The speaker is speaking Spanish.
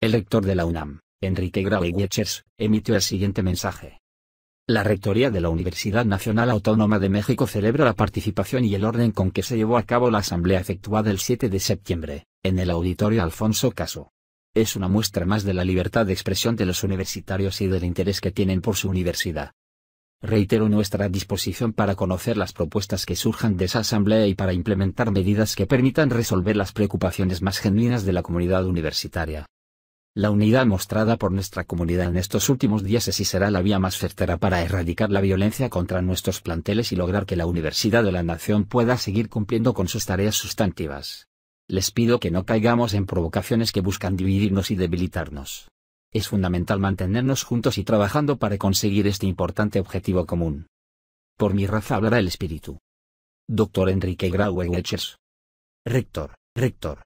El rector de la UNAM, Enrique y emitió el siguiente mensaje. La Rectoría de la Universidad Nacional Autónoma de México celebra la participación y el orden con que se llevó a cabo la asamblea efectuada el 7 de septiembre, en el auditorio Alfonso Caso. Es una muestra más de la libertad de expresión de los universitarios y del interés que tienen por su universidad. Reitero nuestra disposición para conocer las propuestas que surjan de esa asamblea y para implementar medidas que permitan resolver las preocupaciones más genuinas de la comunidad universitaria. La unidad mostrada por nuestra comunidad en estos últimos días es y será la vía más certera para erradicar la violencia contra nuestros planteles y lograr que la Universidad de la Nación pueda seguir cumpliendo con sus tareas sustantivas. Les pido que no caigamos en provocaciones que buscan dividirnos y debilitarnos. Es fundamental mantenernos juntos y trabajando para conseguir este importante objetivo común. Por mi raza hablará el espíritu. Doctor Enrique Grauewechers. Rector, Rector,